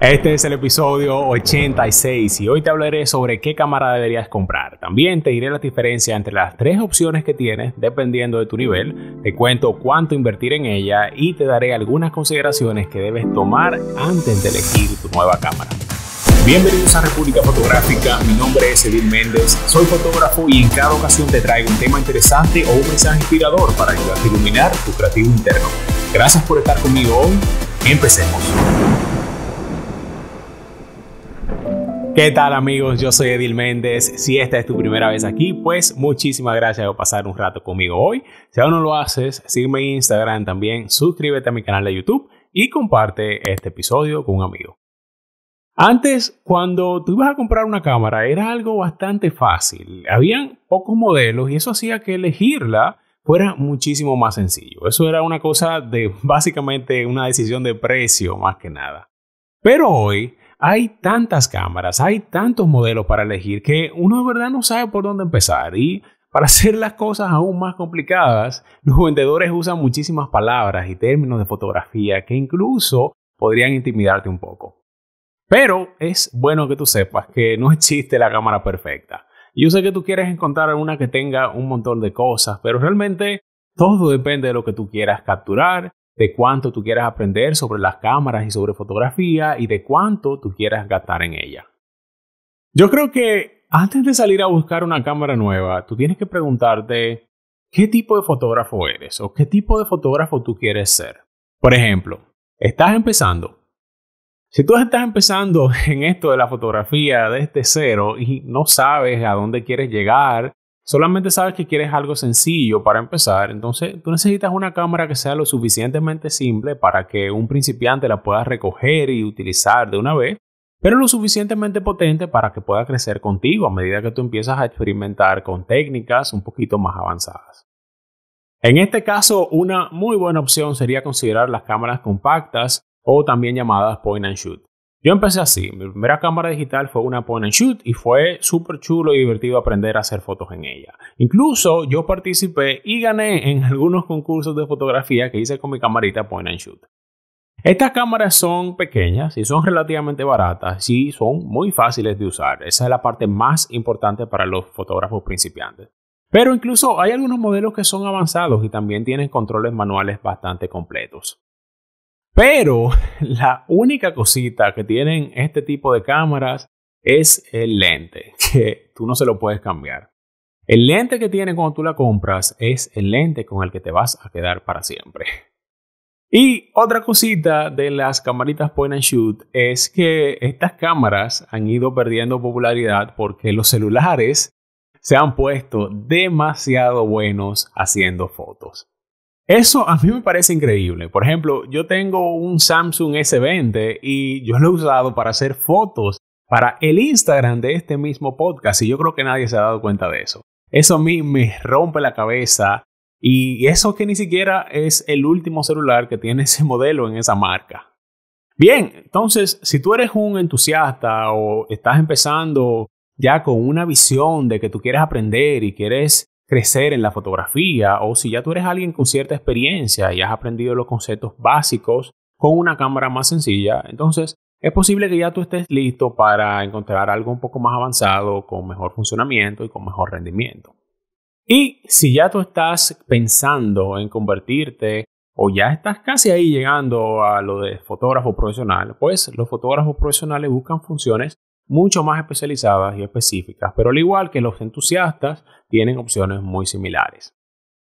Este es el episodio 86 y hoy te hablaré sobre qué cámara deberías comprar. También te diré la diferencia entre las tres opciones que tienes dependiendo de tu nivel, te cuento cuánto invertir en ella y te daré algunas consideraciones que debes tomar antes de elegir tu nueva cámara. Bienvenidos a República Fotográfica, mi nombre es Edil Méndez, soy fotógrafo y en cada ocasión te traigo un tema interesante o un mensaje inspirador para ayudarte a iluminar tu creativo interno. Gracias por estar conmigo hoy, empecemos. ¿Qué tal amigos? Yo soy Edil Méndez. Si esta es tu primera vez aquí, pues muchísimas gracias por pasar un rato conmigo hoy. Si aún no lo haces, sígueme en Instagram también, suscríbete a mi canal de YouTube y comparte este episodio con un amigo. Antes, cuando tú ibas a comprar una cámara, era algo bastante fácil. Habían pocos modelos y eso hacía que elegirla fuera muchísimo más sencillo. Eso era una cosa de básicamente una decisión de precio más que nada. Pero hoy hay tantas cámaras, hay tantos modelos para elegir que uno de verdad no sabe por dónde empezar y para hacer las cosas aún más complicadas, los vendedores usan muchísimas palabras y términos de fotografía que incluso podrían intimidarte un poco. Pero es bueno que tú sepas que no existe la cámara perfecta. Yo sé que tú quieres encontrar una que tenga un montón de cosas, pero realmente todo depende de lo que tú quieras capturar de cuánto tú quieras aprender sobre las cámaras y sobre fotografía y de cuánto tú quieras gastar en ella. Yo creo que antes de salir a buscar una cámara nueva, tú tienes que preguntarte qué tipo de fotógrafo eres o qué tipo de fotógrafo tú quieres ser. Por ejemplo, estás empezando. Si tú estás empezando en esto de la fotografía desde cero y no sabes a dónde quieres llegar Solamente sabes que quieres algo sencillo para empezar, entonces tú necesitas una cámara que sea lo suficientemente simple para que un principiante la pueda recoger y utilizar de una vez, pero lo suficientemente potente para que pueda crecer contigo a medida que tú empiezas a experimentar con técnicas un poquito más avanzadas. En este caso, una muy buena opción sería considerar las cámaras compactas o también llamadas point and shoot. Yo empecé así, mi primera cámara digital fue una point and shoot y fue súper chulo y divertido aprender a hacer fotos en ella. Incluso yo participé y gané en algunos concursos de fotografía que hice con mi camarita point and shoot. Estas cámaras son pequeñas y son relativamente baratas y son muy fáciles de usar. Esa es la parte más importante para los fotógrafos principiantes. Pero incluso hay algunos modelos que son avanzados y también tienen controles manuales bastante completos. Pero la única cosita que tienen este tipo de cámaras es el lente, que tú no se lo puedes cambiar. El lente que tiene cuando tú la compras es el lente con el que te vas a quedar para siempre. Y otra cosita de las camaritas point and shoot es que estas cámaras han ido perdiendo popularidad porque los celulares se han puesto demasiado buenos haciendo fotos. Eso a mí me parece increíble. Por ejemplo, yo tengo un Samsung S20 y yo lo he usado para hacer fotos para el Instagram de este mismo podcast y yo creo que nadie se ha dado cuenta de eso. Eso a mí me rompe la cabeza y eso que ni siquiera es el último celular que tiene ese modelo en esa marca. Bien, entonces, si tú eres un entusiasta o estás empezando ya con una visión de que tú quieres aprender y quieres crecer en la fotografía o si ya tú eres alguien con cierta experiencia y has aprendido los conceptos básicos con una cámara más sencilla, entonces es posible que ya tú estés listo para encontrar algo un poco más avanzado, con mejor funcionamiento y con mejor rendimiento. Y si ya tú estás pensando en convertirte o ya estás casi ahí llegando a lo de fotógrafo profesional, pues los fotógrafos profesionales buscan funciones mucho más especializadas y específicas, pero al igual que los entusiastas, tienen opciones muy similares.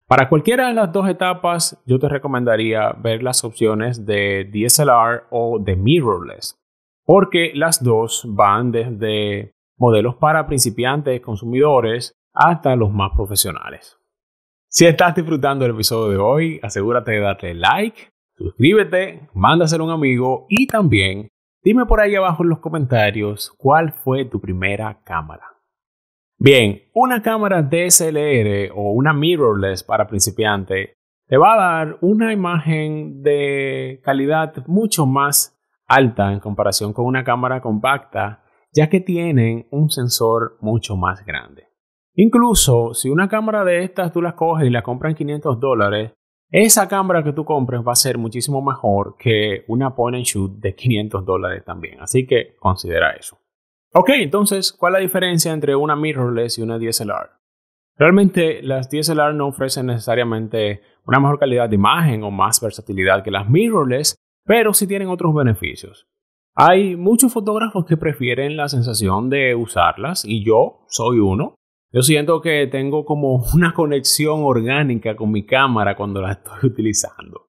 Para cualquiera de las dos etapas, yo te recomendaría ver las opciones de DSLR o de mirrorless, porque las dos van desde modelos para principiantes, consumidores, hasta los más profesionales. Si estás disfrutando el episodio de hoy, asegúrate de darle like, suscríbete, mándaselo a un amigo y también Dime por ahí abajo en los comentarios cuál fue tu primera cámara. Bien, una cámara DSLR o una mirrorless para principiante te va a dar una imagen de calidad mucho más alta en comparación con una cámara compacta, ya que tienen un sensor mucho más grande. Incluso si una cámara de estas tú la coges y la compras en 500 dólares, esa cámara que tú compres va a ser muchísimo mejor que una point and shoot de 500 dólares también. Así que considera eso. Ok, entonces, ¿cuál es la diferencia entre una mirrorless y una DSLR? Realmente las DSLR no ofrecen necesariamente una mejor calidad de imagen o más versatilidad que las mirrorless, pero sí tienen otros beneficios. Hay muchos fotógrafos que prefieren la sensación de usarlas y yo soy uno, yo siento que tengo como una conexión orgánica con mi cámara cuando la estoy utilizando.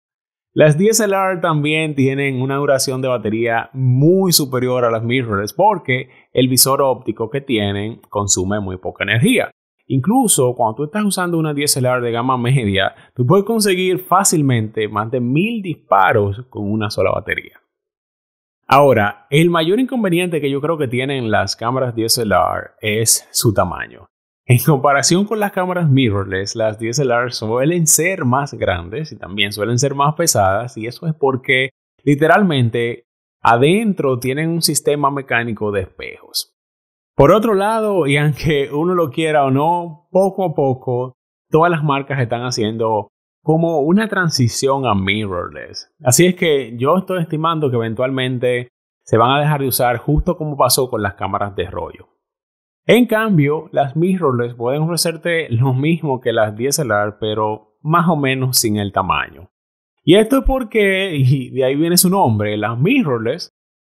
Las DSLR también tienen una duración de batería muy superior a las mirrorless porque el visor óptico que tienen consume muy poca energía. Incluso cuando tú estás usando una DSLR de gama media, tú puedes conseguir fácilmente más de mil disparos con una sola batería. Ahora, el mayor inconveniente que yo creo que tienen las cámaras DSLR es su tamaño. En comparación con las cámaras mirrorless, las DSLR suelen ser más grandes y también suelen ser más pesadas y eso es porque literalmente adentro tienen un sistema mecánico de espejos. Por otro lado, y aunque uno lo quiera o no, poco a poco todas las marcas están haciendo como una transición a mirrorless. Así es que yo estoy estimando que eventualmente se van a dejar de usar justo como pasó con las cámaras de rollo. En cambio, las mirrorless pueden ofrecerte lo mismo que las DSLR, pero más o menos sin el tamaño. Y esto es porque, y de ahí viene su nombre, las mirrorless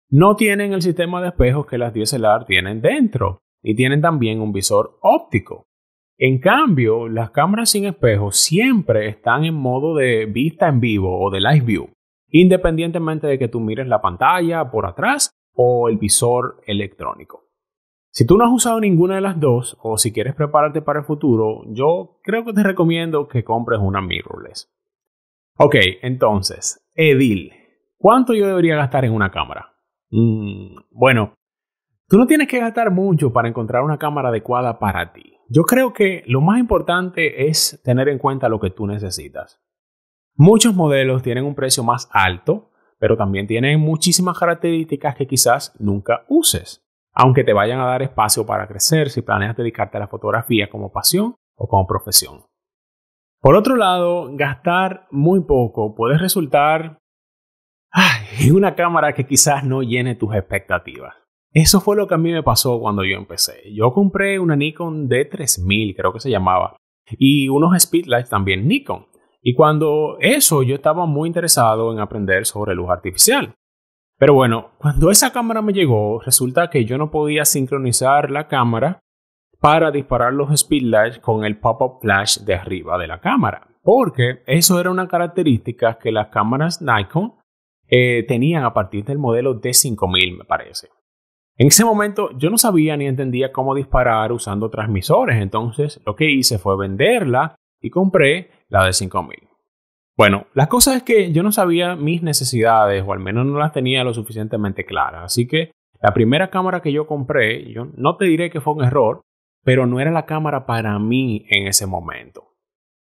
no tienen el sistema de espejos que las DSLR tienen dentro y tienen también un visor óptico. En cambio, las cámaras sin espejo siempre están en modo de vista en vivo o de live view, independientemente de que tú mires la pantalla por atrás o el visor electrónico. Si tú no has usado ninguna de las dos o si quieres prepararte para el futuro, yo creo que te recomiendo que compres una mirrorless. Ok, entonces, Edil, ¿cuánto yo debería gastar en una cámara? Mm, bueno, tú no tienes que gastar mucho para encontrar una cámara adecuada para ti. Yo creo que lo más importante es tener en cuenta lo que tú necesitas. Muchos modelos tienen un precio más alto, pero también tienen muchísimas características que quizás nunca uses aunque te vayan a dar espacio para crecer si planeas dedicarte a la fotografía como pasión o como profesión. Por otro lado, gastar muy poco puede resultar en una cámara que quizás no llene tus expectativas. Eso fue lo que a mí me pasó cuando yo empecé. Yo compré una Nikon D3000, creo que se llamaba, y unos Speedlights también Nikon. Y cuando eso, yo estaba muy interesado en aprender sobre luz artificial. Pero bueno, cuando esa cámara me llegó, resulta que yo no podía sincronizar la cámara para disparar los speedlights con el pop-up flash de arriba de la cámara, porque eso era una característica que las cámaras Nikon eh, tenían a partir del modelo D5000, me parece. En ese momento yo no sabía ni entendía cómo disparar usando transmisores, entonces lo que hice fue venderla y compré la de 5000. Bueno, la cosa es que yo no sabía mis necesidades, o al menos no las tenía lo suficientemente claras. Así que la primera cámara que yo compré, yo no te diré que fue un error, pero no era la cámara para mí en ese momento.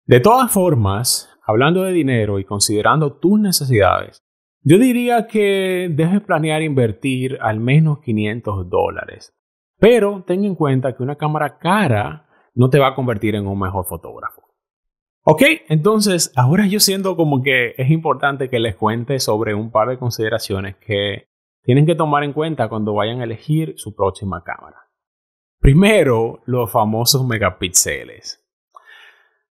De todas formas, hablando de dinero y considerando tus necesidades, yo diría que dejes planear invertir al menos 500 dólares. Pero ten en cuenta que una cámara cara no te va a convertir en un mejor fotógrafo. Ok, entonces ahora yo siento como que es importante que les cuente sobre un par de consideraciones que tienen que tomar en cuenta cuando vayan a elegir su próxima cámara. Primero, los famosos megapíxeles.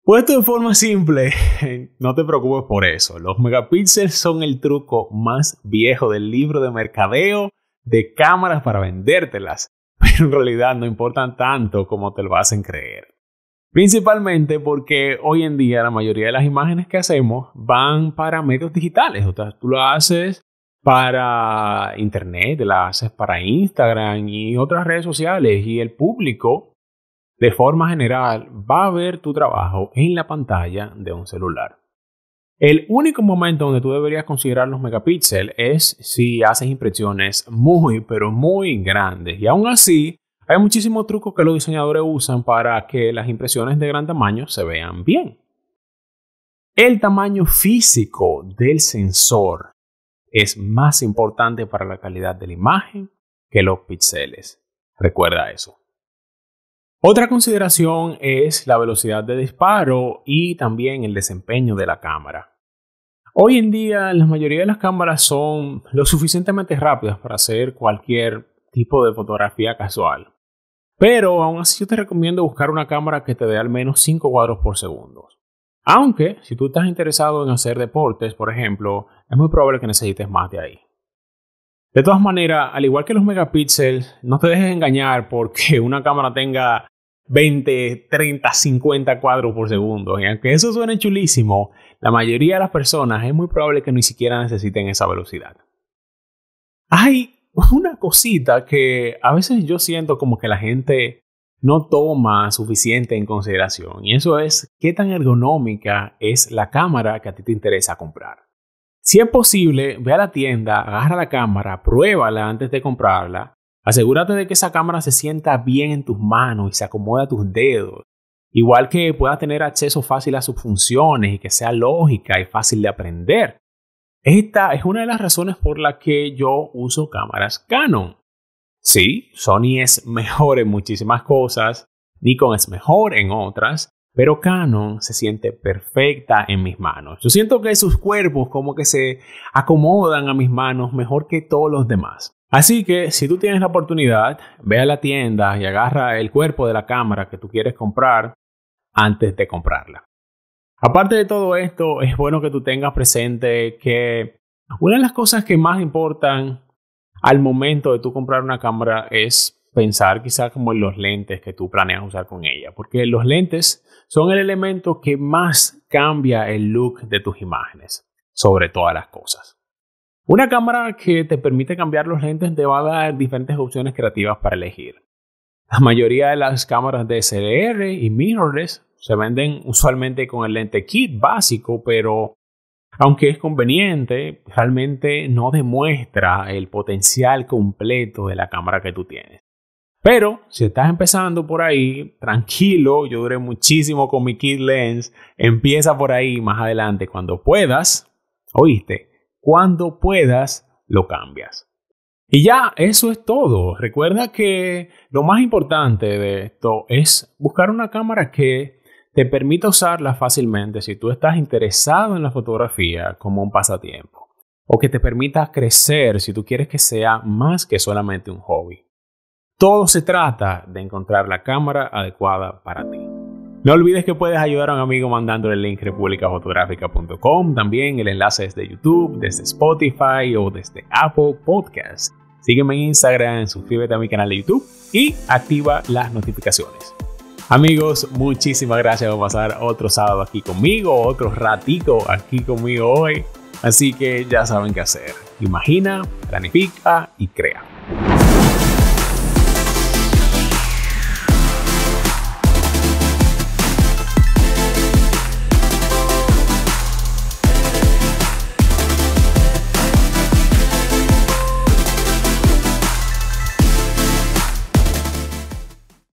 Puesto de forma simple, no te preocupes por eso. Los megapíxeles son el truco más viejo del libro de mercadeo de cámaras para vendértelas, pero en realidad no importan tanto como te lo hacen creer. Principalmente porque hoy en día la mayoría de las imágenes que hacemos van para medios digitales. O sea, tú lo haces para internet, la haces para Instagram y otras redes sociales y el público de forma general va a ver tu trabajo en la pantalla de un celular. El único momento donde tú deberías considerar los megapíxeles es si haces impresiones muy, pero muy grandes. Y aún así, hay muchísimos trucos que los diseñadores usan para que las impresiones de gran tamaño se vean bien. El tamaño físico del sensor es más importante para la calidad de la imagen que los píxeles. Recuerda eso. Otra consideración es la velocidad de disparo y también el desempeño de la cámara. Hoy en día la mayoría de las cámaras son lo suficientemente rápidas para hacer cualquier tipo de fotografía casual. Pero aún así yo te recomiendo buscar una cámara que te dé al menos 5 cuadros por segundo. Aunque si tú estás interesado en hacer deportes, por ejemplo, es muy probable que necesites más de ahí. De todas maneras, al igual que los megapíxeles, no te dejes engañar porque una cámara tenga 20, 30, 50 cuadros por segundo. Y aunque eso suene chulísimo, la mayoría de las personas es muy probable que ni siquiera necesiten esa velocidad. Hay una cosita que a veces yo siento como que la gente no toma suficiente en consideración y eso es qué tan ergonómica es la cámara que a ti te interesa comprar. Si es posible, ve a la tienda, agarra la cámara, pruébala antes de comprarla, asegúrate de que esa cámara se sienta bien en tus manos y se acomoda a tus dedos, igual que puedas tener acceso fácil a sus funciones y que sea lógica y fácil de aprender. Esta es una de las razones por la que yo uso cámaras Canon. Sí, Sony es mejor en muchísimas cosas, Nikon es mejor en otras, pero Canon se siente perfecta en mis manos. Yo siento que sus cuerpos como que se acomodan a mis manos mejor que todos los demás. Así que si tú tienes la oportunidad, ve a la tienda y agarra el cuerpo de la cámara que tú quieres comprar antes de comprarla. Aparte de todo esto, es bueno que tú tengas presente que una de las cosas que más importan al momento de tú comprar una cámara es pensar quizás como en los lentes que tú planeas usar con ella, porque los lentes son el elemento que más cambia el look de tus imágenes, sobre todas las cosas. Una cámara que te permite cambiar los lentes te va a dar diferentes opciones creativas para elegir. La mayoría de las cámaras de CDR y mirrorless se venden usualmente con el lente kit básico, pero aunque es conveniente, realmente no demuestra el potencial completo de la cámara que tú tienes. Pero si estás empezando por ahí, tranquilo, yo duré muchísimo con mi kit lens, empieza por ahí más adelante cuando puedas, oíste, cuando puedas lo cambias. Y ya, eso es todo. Recuerda que lo más importante de esto es buscar una cámara que te permite usarla fácilmente si tú estás interesado en la fotografía como un pasatiempo o que te permita crecer si tú quieres que sea más que solamente un hobby. Todo se trata de encontrar la cámara adecuada para ti. No olvides que puedes ayudar a un amigo mandándole el link republicafotográfica.com, también el enlace desde YouTube, desde Spotify o desde Apple Podcasts. Sígueme en Instagram, suscríbete a mi canal de YouTube y activa las notificaciones. Amigos, muchísimas gracias por pasar otro sábado aquí conmigo, otro ratico aquí conmigo hoy. Así que ya saben qué hacer. Imagina, planifica y crea.